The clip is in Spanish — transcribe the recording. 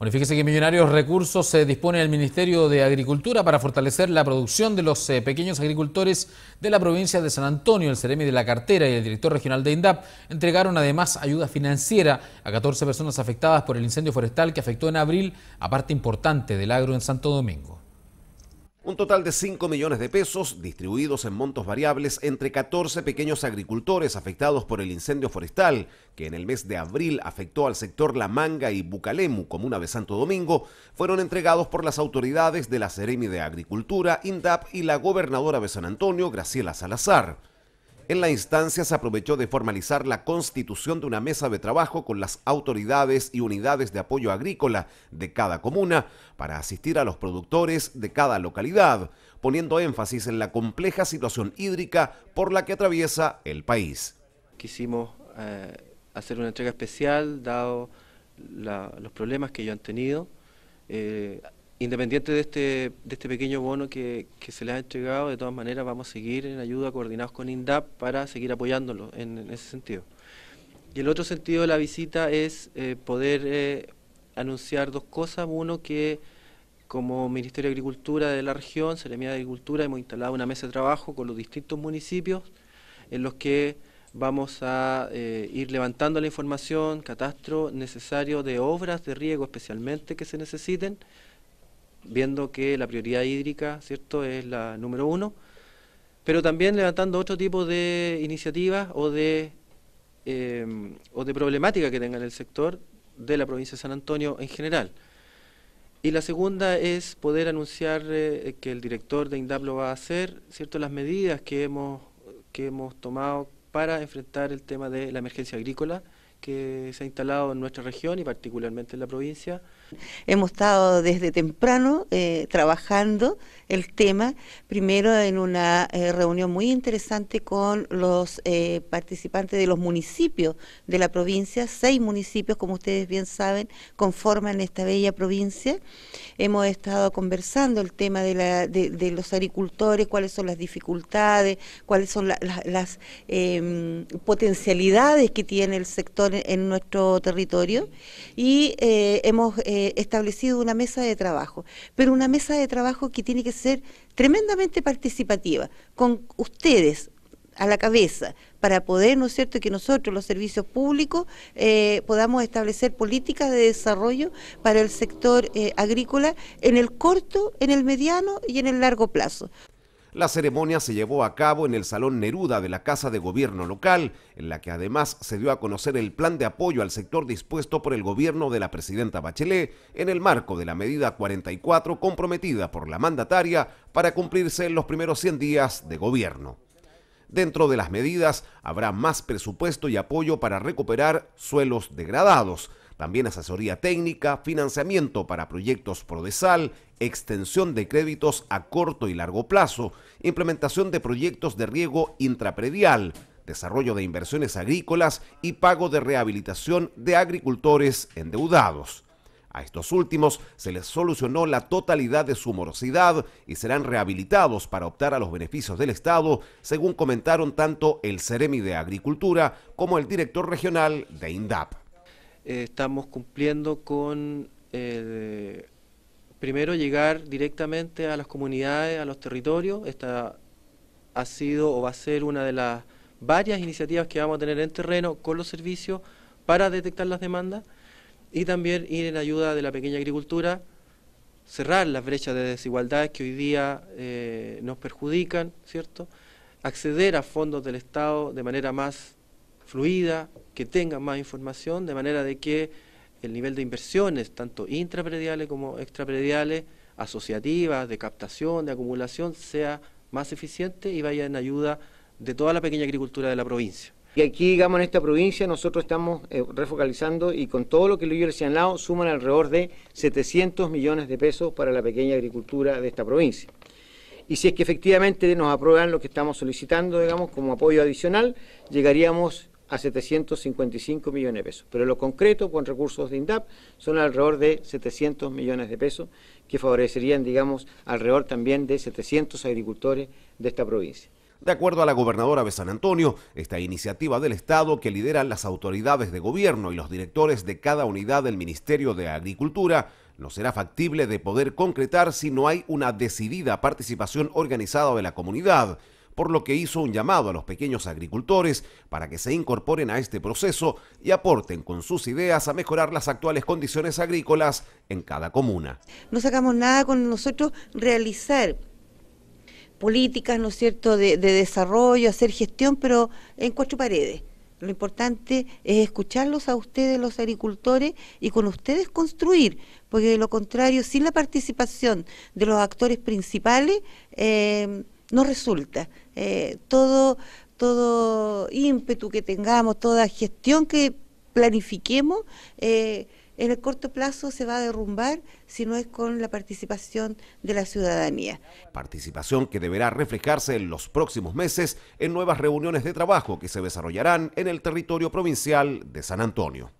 Bueno, fíjese que millonarios recursos se eh, dispone el Ministerio de Agricultura para fortalecer la producción de los eh, pequeños agricultores de la provincia de San Antonio. El Ceremi de la Cartera y el director regional de INDAP entregaron además ayuda financiera a 14 personas afectadas por el incendio forestal que afectó en abril a parte importante del agro en Santo Domingo. Un total de 5 millones de pesos distribuidos en montos variables entre 14 pequeños agricultores afectados por el incendio forestal que en el mes de abril afectó al sector La Manga y Bucalemu, comuna de Santo Domingo, fueron entregados por las autoridades de la Seremi de Agricultura, INDAP y la gobernadora de San Antonio, Graciela Salazar. En la instancia se aprovechó de formalizar la constitución de una mesa de trabajo con las autoridades y unidades de apoyo agrícola de cada comuna para asistir a los productores de cada localidad, poniendo énfasis en la compleja situación hídrica por la que atraviesa el país. Quisimos eh, hacer una entrega especial dado los problemas que ellos han tenido. Eh, Independiente este, de este, pequeño bono que, se le ha entregado, de todas maneras vamos a seguir en ayuda coordinados con INDAP para seguir apoyándolo en, ese sentido. Y el otro sentido de la visita es eh, poder eh, anunciar dos cosas. Uno, que como Ministerio de Agricultura de la región, Seremía de Agricultura, hemos instalado una mesa de trabajo con los distintos municipios en los que vamos a eh, ir levantando la información, catastro necesario de obras de riego especialmente que se necesiten, viendo que la prioridad hídrica, ¿cierto?, es la número uno, pero también levantando otro tipo de iniciativas o de, eh, o de problemática que tenga en el sector de la provincia de San Antonio en general. Y la segunda es poder anunciar eh, que el director de INDAPLO va a hacer ¿cierto? las medidas que hemos tomado para enfrentar el tema de la emergencia agrícola que se ha instalado en nuestra región y particularmente en la provincia. Hemos estado desde temprano eh, trabajando el tema, primero en una eh, reunión muy interesante con los eh, participantes de los municipios de la provincia, seis municipios, como ustedes bien saben, conforman esta bella provincia. Hemos estado conversando el tema de, los agricultores, cuáles son las dificultades, cuáles son las em, potencialidades que tiene el sector en, nuestro territorio y eh, hemos eh, establecido una mesa de trabajo, pero una mesa de trabajo que tiene que ser tremendamente participativa, con ustedes a la cabeza, para poder, ¿no es cierto?, que nosotros, los servicios públicos, eh, podamos establecer políticas de desarrollo para el sector agrícola en el corto, en el mediano y en el largo plazo. La ceremonia se llevó a cabo en el Salón Neruda de la Casa de Gobierno local, en la que además se dio a conocer el plan de apoyo al sector dispuesto por el gobierno de la presidenta Bachelet en el marco de la medida 44 comprometida por la mandataria para cumplirse en los primeros 100 días de gobierno. Dentro de las medidas habrá más presupuesto y apoyo para recuperar suelos degradados, también asesoría técnica, financiamiento para proyectos Prodesal, extensión de créditos a corto y largo plazo, implementación de proyectos de riego intrapredial, desarrollo de inversiones agrícolas y pago de rehabilitación de agricultores endeudados. A estos últimos se les solucionó la totalidad de su morosidad y serán rehabilitados para optar a los beneficios del Estado, según comentaron tanto el Ceremi de Agricultura como el director regional de INDAP. Eh, estamos cumpliendo con, eh, primero, llegar directamente a las comunidades, a los territorios. Esta ha sido o va a ser una de las varias iniciativas que vamos a tener en terreno con los servicios para detectar las demandas y también ir en ayuda de la pequeña agricultura, cerrar las brechas de desigualdades que hoy día eh, nos perjudican, ¿cierto? Acceder a fondos del Estado de manera más fluida, que tenga más información, de manera de que el nivel de inversiones, tanto intraprediales como extraprediales, asociativas, de captación, de acumulación, sea más eficiente y vaya en ayuda de toda la pequeña agricultura de la provincia. Y aquí, digamos, en esta provincia nosotros estamos eh, refocalizando y con todo lo que Luis les han señalado suman alrededor de 700 millones de pesos para la pequeña agricultura de esta provincia. Y si es que efectivamente nos aprueban lo que estamos solicitando, digamos, como apoyo adicional, llegaríamos a 755 millones de pesos. Pero lo concreto, con recursos de INDAP, son alrededor de 700 millones de pesos, que favorecerían, digamos, alrededor también de 700 agricultores de esta provincia. De acuerdo a la gobernadora de San Antonio, esta iniciativa del Estado que lideran las autoridades de gobierno y los directores de cada unidad del Ministerio de Agricultura no será factible de poder concretar si no hay una decidida participación organizada de la comunidad por lo que hizo un llamado a los pequeños agricultores para que se incorporen a este proceso y aporten con sus ideas a mejorar las actuales condiciones agrícolas en cada comuna. No sacamos nada con nosotros realizar políticas, ¿no es cierto?, de, desarrollo, hacer gestión, pero en cuatro paredes. Lo importante es escucharlos a ustedes, los agricultores, y con ustedes construir, porque de lo contrario, sin la participación de los actores principales, eh, no resulta. Eh, todo, todo ímpetu que tengamos, toda gestión que planifiquemos, eh, en el corto plazo se va a derrumbar si no es con la participación de la ciudadanía. Participación que deberá reflejarse en los próximos meses en nuevas reuniones de trabajo que se desarrollarán en el territorio provincial de San Antonio.